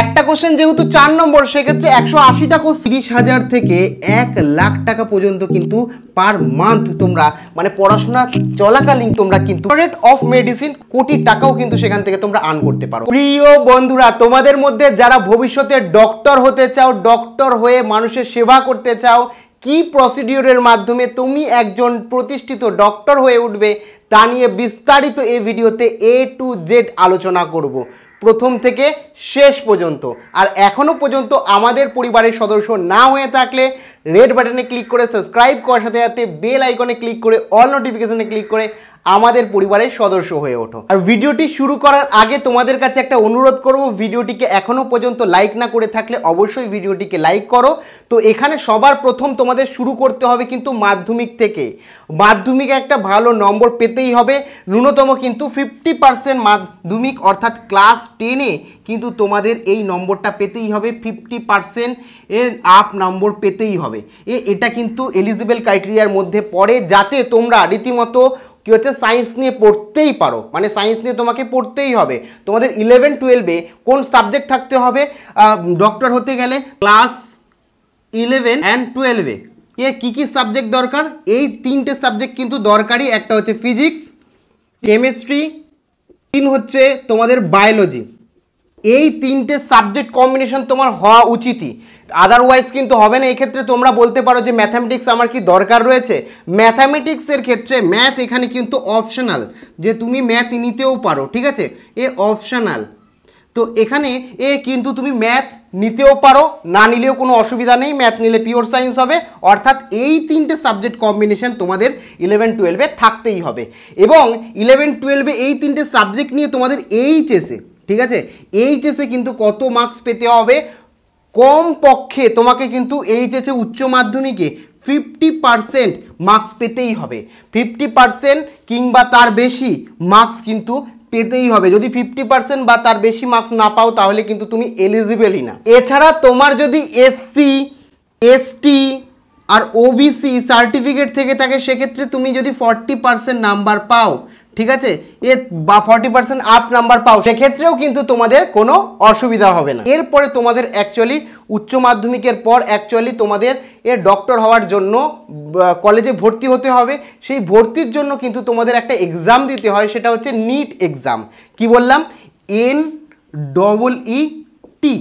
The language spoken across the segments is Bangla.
একটা কোশ্চেন যেহেতু চার নম্বর সেক্ষেত্রে একশো আশিটা কোষ তিরিশ হাজার থেকে এক লাখ টাকা পর্যন্ত কিন্তু পার মান্থ তোমরা মানে পড়াশোনা চলাকালীন তোমরা কিন্তু রেট অফ মেডিসিন কোটি টাকাও কিন্তু সেখান থেকে তোমরা আর্ন করতে পারো প্রিয় বন্ধুরা তোমাদের মধ্যে যারা ভবিষ্যতে ডক্টর হতে চাও ডক্টর হয়ে মানুষের সেবা করতে চাও কি প্রসিডিওরের মাধ্যমে তুমি একজন প্রতিষ্ঠিত ডক্টর হয়ে উঠবে তা নিয়ে বিস্তারিত এই ভিডিওতে এ টু জেড আলোচনা করব প্রথম থেকে শেষ পর্যন্ত আর এখনও পর্যন্ত আমাদের পরিবারের সদস্য না হয়ে থাকলে রেড বাটনে ক্লিক করে সাবস্ক্রাইব করার সাথে সাথে বেল আইকনে ক্লিক করে অল নোটিফিকেশানে ক্লিক করে আমাদের পরিবারের সদস্য হয়ে ওঠো আর ভিডিওটি শুরু করার আগে তোমাদের কাছে একটা অনুরোধ করব ভিডিওটিকে এখনও পর্যন্ত লাইক না করে থাকলে অবশ্যই ভিডিওটিকে লাইক করো তো এখানে সবার প্রথম তোমাদের শুরু করতে হবে কিন্তু মাধ্যমিক থেকে মাধ্যমিকে একটা ভালো নম্বর পেতেই হবে ন্যূনতম কিন্তু ফিফটি পার্সেন্ট মাধ্যমিক অর্থাৎ ক্লাস টেনে কিন্তু তোমাদের এই নম্বরটা পেতেই হবে ফিফটি পার্সেন্ট এর আপ নম্বর পেতেই হবে এটা কিন্তু এলিজিবেল ক্রাইটেরিয়ার মধ্যে পড়ে যাতে তোমরা রীতিমতো কী হচ্ছে সায়েন্স নিয়ে পড়তেই পারো মানে সায়েন্স নিয়ে তোমাকে পড়তেই হবে তোমাদের ইলেভেন টুয়েলভে কোন সাবজেক্ট থাকতে হবে ডক্টর হতে গেলে ক্লাস ইলেভেন অ্যান্ড টুয়েলভে এ কী কী সাবজেক্ট দরকার এই তিনটে সাবজেক্ট কিন্তু দরকারি একটা হচ্ছে ফিজিক্স কেমিস্ট্রি তিন হচ্ছে তোমাদের বায়োলজি এই তিনটে সাবজেক্ট কম্বিনেশন তোমার হওয়া উচিতই আদারওয়াইজ কিন্তু হবে না এক্ষেত্রে তোমরা বলতে পারো যে ম্যাথামেটিক্স আমার কি দরকার রয়েছে ম্যাথামেটিক্সের ক্ষেত্রে ম্যাথ এখানে কিন্তু অপশনাল যে তুমি ম্যাথ নিতেও পারো ঠিক আছে এ অপশনাল তো এখানে এ কিন্তু তুমি ম্যাথ নিতেও পারো না নিলেও কোনো অসুবিধা নেই ম্যাথ নিলে পিওর সায়েন্স হবে অর্থাৎ এই তিনটে সাবজেক্ট কম্বিনেশন তোমাদের ইলেভেন টুয়েলভে থাকতেই হবে এবং ইলেভেন টুয়েলভে এই তিনটে সাবজেক্ট নিয়ে তোমাদের এইচ এসে ঠিক আছে এইচএসে কিন্তু কত মার্কস পেতে হবে কম পক্ষে তোমাকে কিন্তু এইচএসে উচ্চ মাধ্যমিকে ফিফটি পারসেন্ট মার্কস পেতেই হবে ফিফটি পারসেন্ট কিংবা তার বেশি মার্কস কিন্তু পেতেই হবে যদি ফিফটি পার্সেন্ট বা তার বেশি মার্কস না পাও তাহলে কিন্তু তুমি এলিজিবেলই না এছাড়া তোমার যদি এসসি এসটি আর ওবিসি সার্টিফিকেট থেকে থাকে সেক্ষেত্রে তুমি যদি ফর্টি পার্সেন্ট নাম্বার পাও ঠিক আছে এ বা ফর্টি পার্সেন্ট আপ নাম্বার পাও সেক্ষেত্রেও কিন্তু তোমাদের কোনো অসুবিধা হবে না এরপরে তোমাদের অ্যাকচুয়ালি উচ্চ মাধ্যমিকের পর অ্যাকচুয়ালি তোমাদের এ ডক্টর হওয়ার জন্য কলেজে ভর্তি হতে হবে সেই ভর্তির জন্য কিন্তু তোমাদের একটা এক্সাম দিতে হয় সেটা হচ্ছে নিট এক্সাম কি বললাম N double E T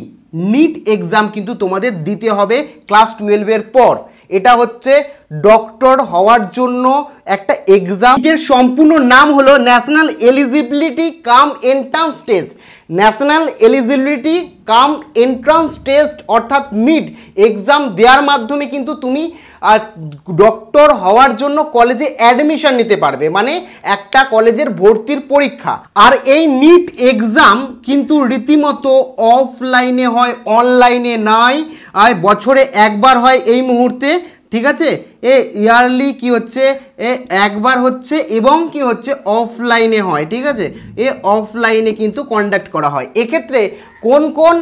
NEET exam কিন্তু তোমাদের দিতে হবে ক্লাস টুয়েলভের পর এটা হচ্ছে ডক্টর হওয়ার জন্য একটা এক্সাম সম্পূর্ণ নাম হলো national eligibility cum entrance test national eligibility cum entrance test অর্থাৎ মিড এক্সাম দেওয়ার মাধ্যমে কিন্তু তুমি ডক্টর হওয়ার জন্য কলেজে অ্যাডমিশন নিতে পারবে মানে একটা কলেজের ভর্তির পরীক্ষা আর এই নিট এক্সাম কিন্তু রীতিমতো অফলাইনে হয় অনলাইনে নাই আয় বছরে একবার হয় এই মুহূর্তে ঠিক আছে এ ইয়ারলি কি হচ্ছে এ একবার হচ্ছে এবং কি হচ্ছে অফলাইনে হয় ঠিক আছে এ অফলাইনে কিন্তু কন্ডাক্ট করা হয় এক্ষেত্রে কোন কোন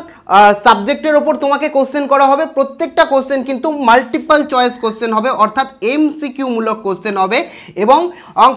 সাবজেক্টের ওপর তোমাকে কোশ্চেন করা হবে প্রত্যেকটা কোশ্চেন কিন্তু মাল্টিপল চয়েস কোশ্চেন হবে অর্থাৎ এমসিকিউমূলক কোশ্চেন হবে এবং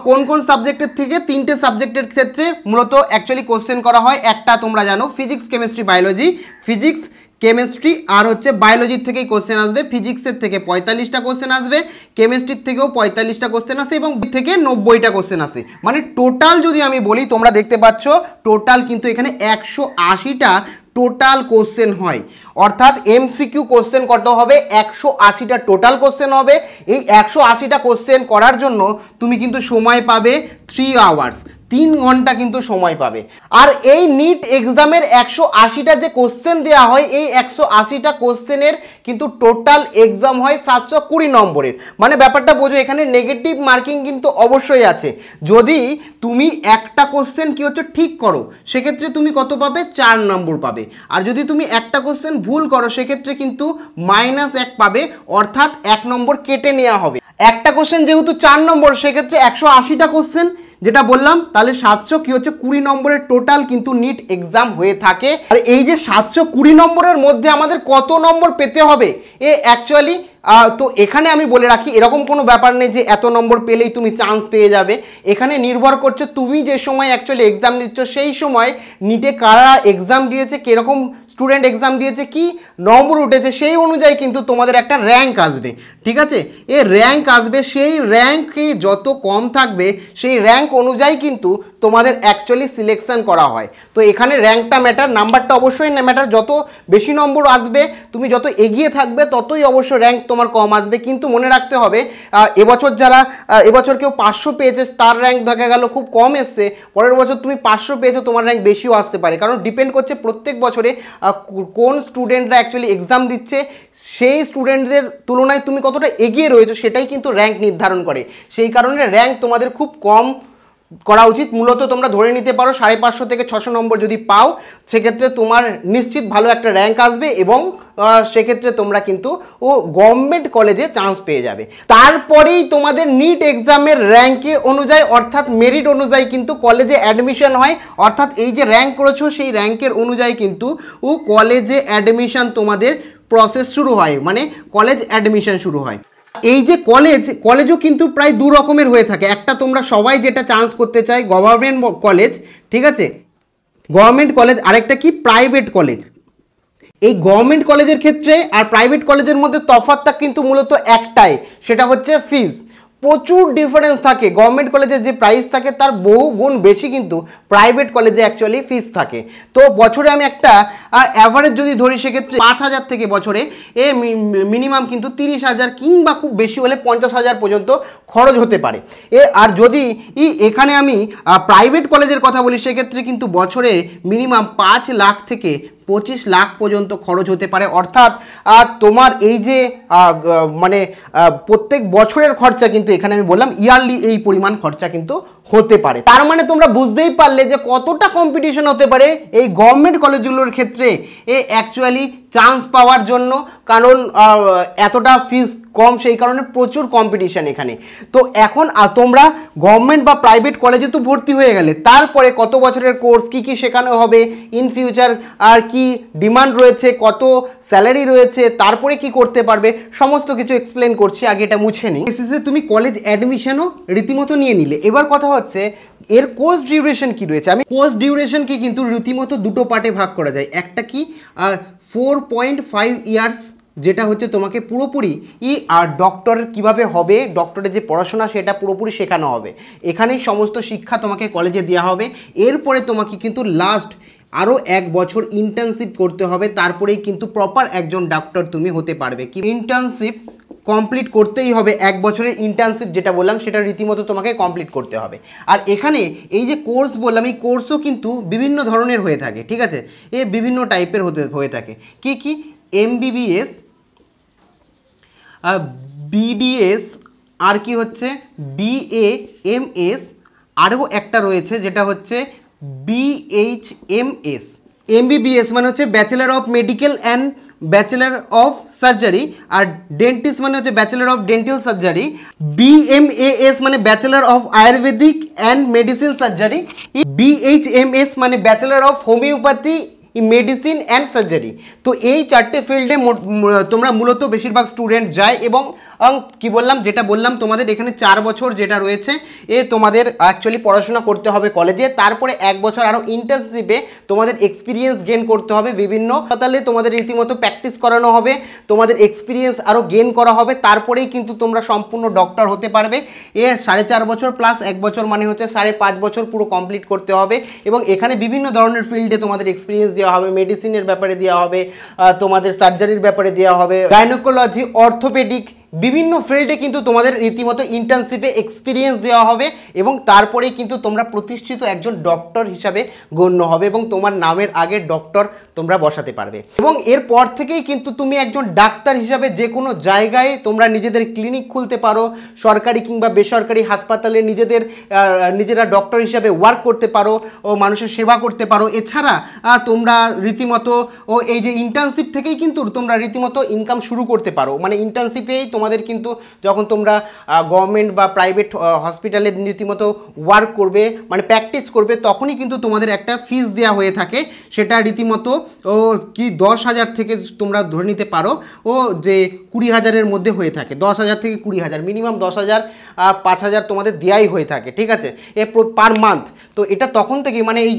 কোন কোন সাবজেক্টের থেকে তিনটে সাবজেক্টের ক্ষেত্রে মূলত অ্যাকচুয়ালি কোশ্চেন করা হয় একটা তোমরা জানো physics chemistry biology physics chemistry আর হচ্ছে বায়োলজির থেকেই কোশ্চেন আসবে ফিজিক্সের থেকে পঁয়তাল্লিশটা কোশ্চেন আসবে কেমিস্ট্রির থেকেও পঁয়তাল্লিশটা কোশ্চেন আসে এবং থেকে নব্বইটা কোশ্চেন আসে মানে টোটাল যদি আমি বলি তোমরা দেখতে পাচ্ছ টোটাল কিন্তু এখানে একশো আশিটা টোটাল কোশ্চেন হয় অর্থাৎ এমসিকিউ কোশ্চেন কত হবে একশো আশিটা টোটাল কোশ্চেন হবে এই একশো আশিটা কোশ্চেন করার জন্য তুমি কিন্তু সময় পাবে থ্রি আওয়ার্স তিন ঘন্টা কিন্তু সময় পাবে আর এই নিট এক্সামের একশো আশিটা যে কোশ্চেন দেওয়া হয় এই একশো আশিটা কোশ্চেনের কিন্তু টোটাল এক্সাম হয় সাতশো কুড়ি নম্বরের মানে ব্যাপারটা বোঝো এখানে নেগেটিভ মার্কিং কিন্তু অবশ্যই আছে যদি তুমি একটা কোশ্চেন কি হচ্ছে ঠিক করো সেক্ষেত্রে তুমি কত পাবে চার নম্বর পাবে আর যদি তুমি একটা কোশ্চেন ভুল করো সেক্ষেত্রে কিন্তু মাইনাস এক পাবে অর্থাৎ এক নম্বর কেটে নেওয়া হবে একটা কোশ্চেন যেহেতু চার নম্বর সেক্ষেত্রে একশো আশিটা কোশ্চেন যেটা বললাম তাহলে সাতশো কী হচ্ছে কুড়ি নম্বরের টোটাল কিন্তু নিট এক্সাম হয়ে থাকে আর এই যে সাতশো কুড়ি নম্বরের মধ্যে আমাদের কত নম্বর পেতে হবে এ অ্যাকচুয়ালি তো এখানে আমি বলে রাখি এরকম কোনো ব্যাপার নেই যে এত নম্বর পেলেই তুমি চান্স পেয়ে যাবে এখানে নির্ভর করছে তুমি যে সময় অ্যাকচুয়ালি এক্সাম দিচ্ছ সেই সময় নিটে কারা এক্সাম দিয়েছে কীরকম স্টুডেন্ট এক্সাম দিয়েছে কি নম্বর উঠেছে সেই অনুযায়ী কিন্তু তোমাদের একটা র্যাঙ্ক আসবে ঠিক আছে এ র্যাঙ্ক আসবে সেই র্যাঙ্কে যত কম থাকবে সেই র্যাঙ্ক অনুযায়ী কিন্তু তোমাদের অ্যাকচুয়ালি সিলেকশান করা হয় তো এখানে র্যাঙ্কটা ম্যাটার নাম্বারটা অবশ্যই ম্যাটার যত বেশি নম্বর আসবে তুমি যত এগিয়ে থাকবে ততই অবশ্য র্যাঙ্ক তোমার কম আসবে কিন্তু মনে রাখতে হবে এবছর যারা এবছর কেউ পাঁচশো পেয়েছে তার র্যাঙ্ক দেখা গেল খুব কম এসছে পরের বছর তুমি পাঁচশো পেয়েছো তোমার র্যাঙ্ক বেশিও আসতে পারে কারণ ডিপেন্ড করছে প্রত্যেক বছরে কোন স্টুডেন্টরা অ্যাকচুয়ালি এক্সাম দিচ্ছে সেই স্টুডেন্টদের তুলনায় তুমি কতটা এগিয়ে রয়েছো সেটাই কিন্তু র্যাঙ্ক নির্ধারণ করে সেই কারণে র্যাঙ্ক তোমাদের খুব কম করা উচিত মূলত তোমরা ধরে নিতে পারো সাড়ে পাঁচশো থেকে ছশো নম্বর যদি পাও সেক্ষেত্রে তোমার নিশ্চিত ভালো একটা র্যাঙ্ক আসবে এবং সেক্ষেত্রে তোমরা কিন্তু ও গভর্নমেন্ট কলেজে চান্স পেয়ে যাবে তারপরেই তোমাদের নিট এক্সামের র্যাঙ্কে অনুযায়ী অর্থাৎ মেরিট অনুযায়ী কিন্তু কলেজে অ্যাডমিশন হয় অর্থাৎ এই যে র্যাঙ্ক করেছো সেই র্যাঙ্কের অনুযায়ী কিন্তু ও কলেজে অ্যাডমিশন তোমাদের প্রসেস শুরু হয় মানে কলেজ অ্যাডমিশন শুরু হয় এই যে কলেজ কলেজও কিন্তু প্রায় দু রকমের হয়ে থাকে একটা তোমরা সবাই যেটা চান্স করতে চাই গভর্নমেন্ট কলেজ ঠিক আছে গভর্নমেন্ট কলেজ আরেকটা কি প্রাইভেট কলেজ এই গভর্নমেন্ট কলেজের ক্ষেত্রে আর প্রাইভেট কলেজের মধ্যে তফাতটা কিন্তু মূলত একটাই সেটা হচ্ছে ফিজ প্রচুর ডিফারেন্স থাকে গভর্নমেন্ট কলেজের যে প্রাইস থাকে তার বহু গুণ বেশি কিন্তু প্রাইভেট কলেজে অ্যাকচুয়ালি ফিস থাকে তো বছরে আমি একটা অ্যাভারেজ যদি ধরি সেক্ষেত্রে পাঁচ হাজার থেকে বছরে এ মিনিমাম কিন্তু তিরিশ হাজার কিংবা খুব বেশি হলে পঞ্চাশ হাজার পর্যন্ত খরচ হতে পারে এ আর যদি ই এখানে আমি প্রাইভেট কলেজের কথা বলি সেক্ষেত্রে কিন্তু বছরে মিনিমাম পাঁচ লাখ থেকে পঁচিশ লাখ পর্যন্ত খরচ হতে পারে অর্থাৎ তোমার এই যে মানে প্রত্যেক বছরের খরচা কিন্তু এখানে আমি বললাম ইয়ারলি এই পরিমাণ খরচা কিন্তু হতে পারে তার মানে তোমরা বুঝতেই পারলে যে কতটা কম্পিটিশন হতে পারে এই গভর্নমেন্ট কলেজগুলোর ক্ষেত্রে এ অ্যাকচুয়ালি চান্স পাওয়ার জন্য কারণ এতটা ফিস কম সেই কারণে প্রচুর কম্পিটিশান এখানে তো এখন তোমরা গভর্নমেন্ট বা প্রাইভেট কলেজে তো ভর্তি হয়ে গেলে তারপরে কত বছরের কোর্স কি কি শেখানো হবে ইন ফিউচার আর কি ডিমান্ড রয়েছে কত স্যালারি রয়েছে তারপরে কি করতে পারবে সমস্ত কিছু এক্সপ্লেন করছি আগে এটা মুছে নিই এসএসএ তুমি কলেজ অ্যাডমিশনও রীতিমতো নিয়ে নিলে এবার কথা হচ্ছে এর কোর্স ডিউরেশন কি রয়েছে আমি কোর্স ডিউরেশনকে কিন্তু রীতিমতো দুটো পার্টে ভাগ করা যায় একটা কি ফোর পয়েন্ট ফাইভ ইয়ার্স যেটা হচ্ছে তোমাকে পুরোপুরি ই আর ডক্টর কিভাবে হবে ডক্টরের যে পড়াশোনা সেটা পুরোপুরি শেখানো হবে এখানেই সমস্ত শিক্ষা তোমাকে কলেজে দেওয়া হবে এরপরে তোমাকে কিন্তু লাস্ট আরও এক বছর ইন্টার্নশিপ করতে হবে তারপরেই কিন্তু প্রপার একজন ডাক্তার তুমি হতে পারবে কি ইন্টার্নশিপ কমপ্লিট করতেই হবে এক বছরের ইন্টার্নশিপ যেটা বললাম সেটা রীতিমতো তোমাকে কমপ্লিট করতে হবে আর এখানে এই যে কোর্স বললাম এই কোর্সও কিন্তু বিভিন্ন ধরনের হয়ে থাকে ঠিক আছে এ বিভিন্ন টাইপের হতে হয়ে থাকে কি কি এমবিবিএস বিডিএস আর কি হচ্ছে বিএএমএস আরও একটা রয়েছে যেটা হচ্ছে বিএইচএমএস এমবিবিএস মানে হচ্ছে bachelor of medical and bachelor of surgery আর ডেন্টিস্ট মানে হচ্ছে bachelor of dental surgery BMAS মানে bachelor of Ayurvedic and medicine surgery BHMS মানে bachelor of homeopathy medicine and surgery তো এই চারটে ফিল্ডে তোমরা মূলত বেশিরভাগ স্টুডেন্ট যায় এবং কি বললাম যেটা বললাম তোমাদের এখানে চার বছর যেটা রয়েছে এ তোমাদের অ্যাকচুয়ালি পড়াশোনা করতে হবে কলেজে তারপরে এক বছর আরও ইন্টার্নশিপে তোমাদের এক্সপিরিয়েন্স গেন করতে হবে বিভিন্ন তাহলে তোমাদের রীতিমতো প্র্যাকটিস করানো হবে তোমাদের এক্সপিরিয়েন্স আরও গেন করা হবে তারপরেই কিন্তু তোমরা সম্পূর্ণ ডক্টর হতে পারবে এ সাড়ে চার বছর প্লাস এক বছর মানে হচ্ছে সাড়ে পাঁচ বছর পুরো কমপ্লিট করতে হবে এবং এখানে বিভিন্ন ধরনের ফিল্ডে তোমাদের এক্সপিরিয়েন্স দেওয়া হবে মেডিসিনের ব্যাপারে দেওয়া হবে তোমাদের সার্জারির ব্যাপারে দেওয়া হবে গাইনোকোলজি অর্থোপেডিক বিভিন্ন ফিল্ডে কিন্তু তোমাদের রীতিমতো ইন্টার্নশিপে এক্সপিরিয়েন্স দেওয়া হবে এবং তারপরে কিন্তু তোমরা প্রতিষ্ঠিত একজন ডক্টর হিসাবে গণ্য হবে এবং তোমার নামের আগে ডক্টর তোমরা বসাতে পারবে এবং এরপর থেকেই কিন্তু তুমি একজন ডাক্তার হিসাবে যে কোনো জায়গায় তোমরা নিজেদের ক্লিনিক খুলতে পারো সরকারি কিংবা বেসরকারি হাসপাতালে নিজেদের নিজেরা ডক্টর হিসাবে ওয়ার্ক করতে পারো ও মানুষের সেবা করতে পারো এছাড়া তোমরা রীতিমতো ও এই যে ইন্টার্নশিপ থেকেই কিন্তু তোমরা রীতিমতো ইনকাম শুরু করতে পারো মানে ইন্টার্নশিপেই তোমাদের কিন্তু যখন তোমরা গভর্নমেন্ট বা প্রাইভেট হসপিটালের রীতিমতো ওয়ার্ক করবে মানে প্র্যাকটিস করবে তখনই কিন্তু তোমাদের একটা ফিস দেওয়া হয়ে থাকে সেটা রীতিমতো ও কি দশ হাজার থেকে তোমরা ধরে নিতে পারো ও যে কুড়ি হাজারের মধ্যে হয়ে থাকে দশ হাজার থেকে কুড়ি হাজার মিনিমাম দশ হাজার আর পাঁচ হাজার তোমাদের দেওয়াই হয়ে থাকে ঠিক আছে এ পার মান্থ তো এটা তখন থেকে মানে এই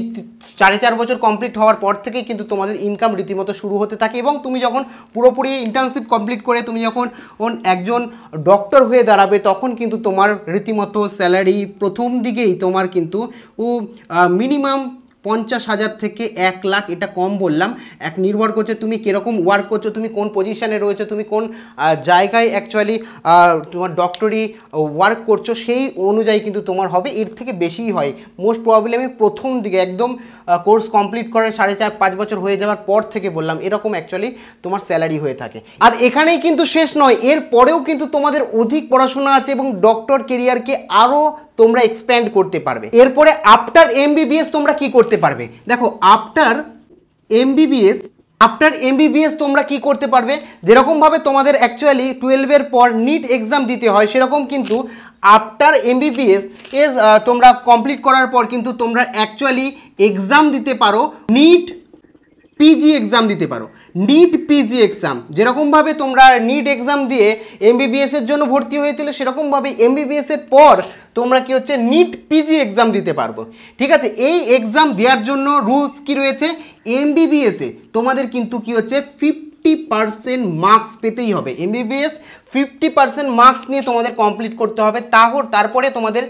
সাড়ে চার বছর কমপ্লিট হওয়ার পর থেকেই কিন্তু তোমাদের ইনকাম রীতিমতো শুরু হতে থাকে এবং তুমি যখন পুরোপুরি ইন্টার্নশিপ কমপ্লিট করে তুমি যখন একজন ডক্টর হয়ে দাঁড়াবে তখন কিন্তু তোমার রীতিমতো স্যালারি প্রথম দিকেই তোমার কিন্তু মিনিমাম পঞ্চাশ হাজার থেকে এক লাখ এটা কম বললাম এক নির্ভর করছে তুমি কীরকম ওয়ার্ক করছো তুমি কোন পজিশানে রয়েছো তুমি কোন জায়গায় অ্যাকচুয়ালি তোমার ডক্টরি ওয়ার্ক করছো সেই অনুযায়ী কিন্তু তোমার হবে এর থেকে বেশিই হয় মোস্ট প্রবলি আমি প্রথম দিকে একদম কোর্স কমপ্লিট করার সাড়ে চার পাঁচ বছর হয়ে যাওয়ার পর থেকে বললাম এরকম অ্যাকচুয়ালি তোমার স্যালারি হয়ে থাকে আর এখানেই কিন্তু শেষ নয় এর পরেও কিন্তু তোমাদের অধিক পড়াশোনা আছে এবং ডক্টর কেরিয়ারকে আরও তোমরা এক্সপ্যান্ড করতে পারবে এরপরে আফটার এমবিবিএস তোমরা কি করতে পারবে দেখো আফটার এমবিবিএস আফটার এমবিবিএস তোমরা কি করতে পারবে যেরকমভাবে তোমাদের অ্যাকচুয়ালি টুয়েলভের পর নিট এক্সাম দিতে হয় সেরকম কিন্তু আফটার এমবিবিএস এস তোমরা কমপ্লিট করার পর কিন্তু তোমরা অ্যাকচুয়ালি এক্সাম দিতে পারো নিট পিজি এক্সাম দিতে পারো নিট পিজি এক্সাম যেরকমভাবে তোমরা নিট এক্সাম e e দিয়ে এমবিবিএসের জন্য ভর্তি হয়েছিল সেরকমভাবে এমবিবিএসের পর তোমরা কি হচ্ছে নিট পিজি এক্সাম দিতে পারবো ঠিক আছে এই এক্সাম দেওয়ার জন্য রুলস কি রয়েছে এমবিবিএসে তোমাদের কিন্তু কি হচ্ছে ফিফটি পারসেন্ট মার্কস পেতেই হবে এমবিবিএস ফিফটি পারসেন্ট মার্কস নিয়ে তোমাদের কমপ্লিট করতে হবে তাহলে তারপরে তোমাদের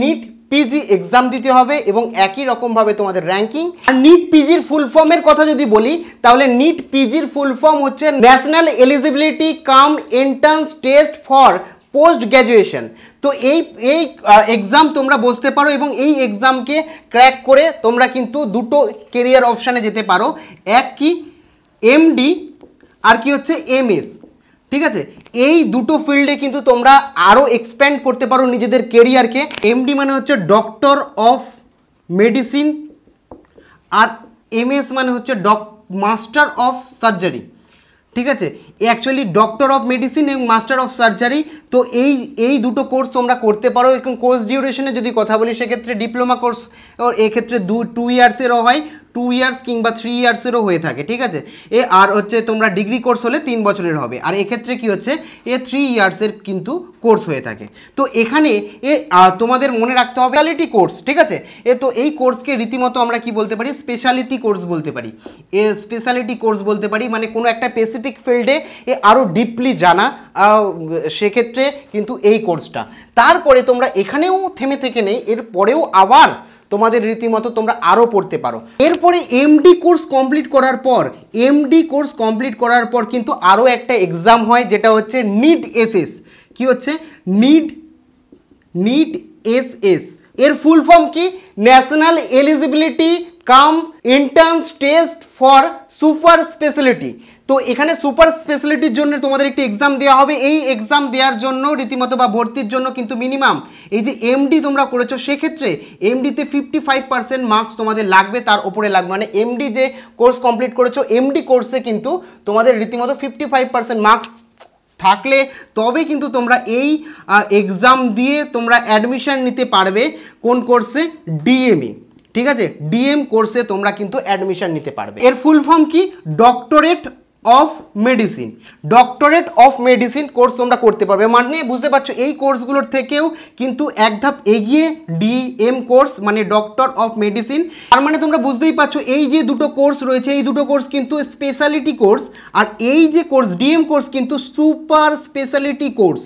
নিট পিজি এক্সাম দিতে হবে এবং একই রকমভাবে তোমাদের র্যাঙ্কিং আর নিট পিজির ফুল ফর্মের কথা যদি বলি তাহলে নিট পিজির ফুল ফর্ম হচ্ছে national eligibility cum entrance test for post graduation তো এই এই এক্সাম তোমরা বসতে পারো এবং এই এক্সামকে ক্র্যাক করে তোমরা কিন্তু দুটো কেরিয়ার অপশানে যেতে পারো এক কি এমডি আর কি হচ্ছে এস ঠিক আছে এই দুটো ফিল্ডে কিন্তু তোমরা আরও এক্সপ্যান্ড করতে পারো নিজেদের কেরিয়ারকে এমডি মানে হচ্ছে ডক্টর অফ মেডিসিন আর এম মানে হচ্ছে ডক মাস্টার অফ সার্জারি ঠিক আছে অ্যাকচুয়ালি ডক্টর অফ মেডিসিন এবং মাস্টার অফ সার্জারি তো এই এই দুটো কোর্স তোমরা করতে পারো এবং কোর্স ডিউরেশনে যদি কথা বলি সেক্ষেত্রে ডিপ্লোমা কোর্স এক্ষেত্রে দু টু ইয়ার্সেরও হয় টু ইয়ার্স কিংবা থ্রি ইয়ার্সেরও হয়ে থাকে ঠিক আছে এ আর হচ্ছে তোমরা ডিগ্রি কোর্স হলে তিন বছরের হবে আর এক্ষেত্রে কি হচ্ছে এ থ্রি ইয়ার্সের কিন্তু কোর্স হয়ে থাকে তো এখানে এ তোমাদের মনে রাখতে হবে স্পেশালিটি কোর্স ঠিক আছে এ তো এই কোর্সকে রীতিমতো আমরা কি বলতে পারি স্পেশালিটি কোর্স বলতে পারি এ স্পেশালিটি কোর্স বলতে পারি মানে কোনো একটা স্পেসিফিক ফিল্ডে এ আরও ডিপলি জানা সেক্ষেত্রে কিন্তু এই কোর্সটা তারপরে তোমরা এখানেও থেমে থেকে নেই এরপরেও আবার তোমাদের রীতিমতো তোমরা আরও পড়তে পারো এরপরে এমডি কোর্স কমপ্লিট করার পর এমডি কোর্স কমপ্লিট করার পর কিন্তু আরও একটা এক্সাম হয় যেটা হচ্ছে নিট এসএস কি হচ্ছে নিট নিট এসএস এর ফুল ফর্ম কি national eligibility cum entrance test for super speciality তো এখানে সুপার স্পেশালিটির জন্য তোমাদের একটি এক্সাম দেওয়া হবে এই এক্সাম দেওয়ার জন্য রীতিমতো বা ভর্তির জন্য কিন্তু মিনিমাম এই যে এমডি তোমরা করেছো সেক্ষেত্রে এমডিতে ফিফটি ফাইভ পার্সেন্ট মার্কস তোমাদের লাগবে তার ওপরে লাগবে মানে এমডি যে কোর্স কমপ্লিট করেছো এমডি কোর্সে কিন্তু তোমাদের রীতিমতো ফিফটি ফাইভ পার্সেন্ট মার্কস থাকলে তবে কিন্তু তোমরা এই এক্সাম দিয়ে তোমরা অ্যাডমিশান নিতে পারবে কোন কোর্সে ডিএমই e। ঠিক আছে ডিএম কোর্সে তোমরা কিন্তু অ্যাডমিশান নিতে পারবে এর ফুল ফর্ম কি doctorate of medicine doctorate of medicine course তোমরা করতে পারবে মানে বুঝতে পারছো এই কোর্সগুলোর থেকেও কিন্তু এক ধাপ এগিয়ে ডি এম কোর্স মানে ডক্টর অফ মেডিসিন তার মানে তোমরা বুঝতেই পারছো এই যে দুটো কোর্স রয়েছে এই দুটো কোর্স কিন্তু স্পেশালিটি কোর্স আর এই যে কোর্স ডিএম কোর্স কিন্তু সুপার স্পেশালিটি কোর্স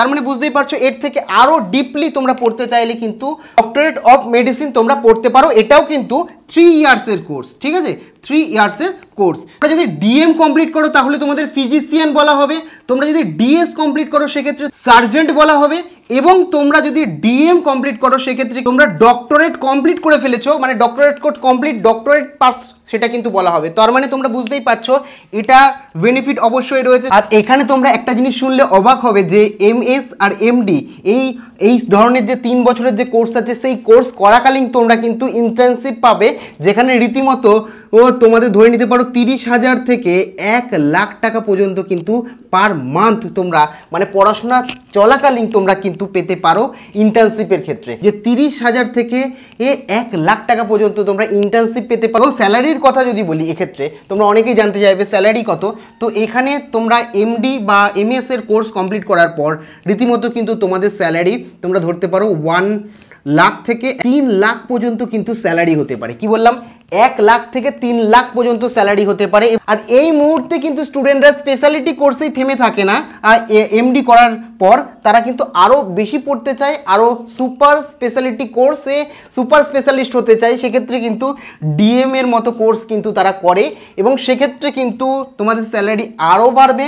তার মানে বুঝতেই পারছো এর থেকে আরও ডিপলি তোমরা পড়তে চাইলে কিন্তু ডক্টরেট অফ মেডিসিন তোমরা পড়তে পারো এটাও কিন্তু থ্রি ইয়ার্সের কোর্স ঠিক আছে থ্রি ইয়ার্সের কোর্স তোমরা যদি ডিএম কমপ্লিট করো তাহলে তোমাদের ফিজিশিয়ান বলা হবে তোমরা যদি ডিএস কমপ্লিট করো সেক্ষেত্রে সার্জেন্ট বলা হবে এবং তোমরা যদি ডিএম কমপ্লিট করো সেক্ষেত্রে তোমরা ডক্টরেট কমপ্লিট করে ফেলেছো মানে doctorate course complete doctorate pass সেটা কিন্তু বলা হবে তার মানে তোমরা বুঝতেই পারছো এটা বেনিফিট অবশ্যই রয়েছে আর এখানে তোমরা একটা জিনিস শুনলে অবাক হবে যে এম আর এমডি এই এই ধরনের যে তিন বছরের যে কোর্স আছে সেই কোর্স করাকালীন তোমরা কিন্তু ইন্টার্নশিপ পাবে যেখানে রীতিমতো ও তোমাদের ধরে নিতে পারো তিরিশ হাজার থেকে এক লাখ টাকা পর্যন্ত কিন্তু পার মান্থ তোমরা মানে পড়াশোনা চলাকালীন তোমরা কিন্তু পেতে পারো ইন্টার্নশিপের ক্ষেত্রে যে তিরিশ হাজার থেকে এ এক লাখ টাকা পর্যন্ত তোমরা ইন্টার্নশিপ পেতে পারো স্যালারির স্যালারির কথা যদি বলি এক্ষেত্রে তোমরা অনেকেই জানতে চাইবে স্যালারি কত তো এখানে তোমরা এমডি বা এমএস e এর কোর্স কমপ্লিট করার পর রীতিমতো কিন্তু তোমাদের স্যালারি তোমরা ধরতে পারো ওয়ান লাখ থেকে তিন লাখ পর্যন্ত কিন্তু স্যালারি হতে পারে কি বললাম এক লাখ থেকে তিন লাখ পর্যন্ত স্যালারি হতে পারে আর এই মুহূর্তে কিন্তু স্টুডেন্টরা স্পেশালিটি কোর্সেই থেমে থাকে না আর এমডি করার পর তারা কিন্তু আরও বেশি পড়তে চায় আরও সুপার স্পেশালিটি কোর্সে সুপার স্পেশালিস্ট হতে চায় সেক্ষেত্রে কিন্তু ডিএম এর মতো কোর্স কিন্তু তারা করে এবং সেক্ষেত্রে কিন্তু তোমাদের স্যালারি আরও বাড়বে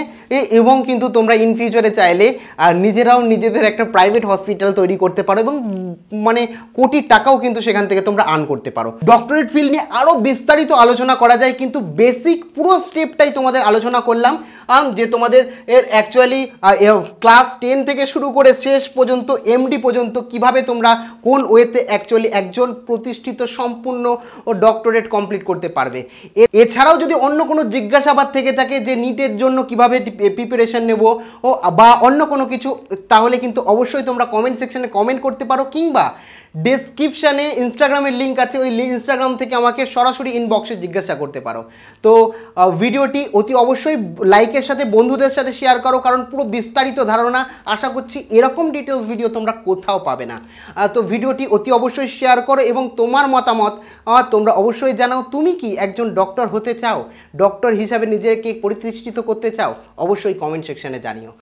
এবং কিন্তু তোমরা ইন ফিউচারে চাইলে আর নিজেরাও নিজেদের একটা প্রাইভেট হসপিটাল তৈরি করতে পারো এবং মানে কোটি টাকাও কিন্তু সেখান থেকে তোমরা আর্ন করতে পারো ডক্টরেট ফিল্ড নিয়ে আরও বিস্তারিত আলোচনা করা যায় কিন্তু বেসিক পুরো স্টেপটাই তোমাদের আলোচনা করলাম যে তোমাদের এর অ্যাকচুয়ালি ক্লাস টেন থেকে শুরু করে শেষ পর্যন্ত এমডি পর্যন্ত কিভাবে তোমরা কোন ওয়েতে অ্যাকচুয়ালি একজন প্রতিষ্ঠিত সম্পূর্ণ ও ডক্টরেট কমপ্লিট করতে পারবে এছাড়াও যদি অন্য কোনো জিজ্ঞাসাবাদ থেকে থাকে যে নিটের জন্য কিভাবে প্রিপারেশান নেব ও বা অন্য কোনো কিছু তাহলে কিন্তু অবশ্যই তোমরা কমেন্ট সেকশানে কমেন্ট করতে পারো কিংবা ডিসক্রিপশানে ইনস্টাগ্রামের লিঙ্ক আছে ওই ইনস্টাগ্রাম থেকে আমাকে সরাসরি ইনবক্সে জিজ্ঞাসা করতে পারো তো ভিডিওটি অতি অবশ্যই লাইকের সাথে বন্ধুদের সাথে শেয়ার করো কারণ পুরো বিস্তারিত ধারণা আশা করছি এরকম ডিটেলস ভিডিও তোমরা কোথাও পাবে না তো ভিডিওটি অতি অবশ্যই শেয়ার করো এবং তোমার মতামত তোমরা অবশ্যই জানাও তুমি কি একজন ডক্টর হতে চাও ডক্টর হিসাবে নিজেকে প্রতিষ্ঠিত করতে চাও অবশ্যই কমেন্ট সেকশানে জানিও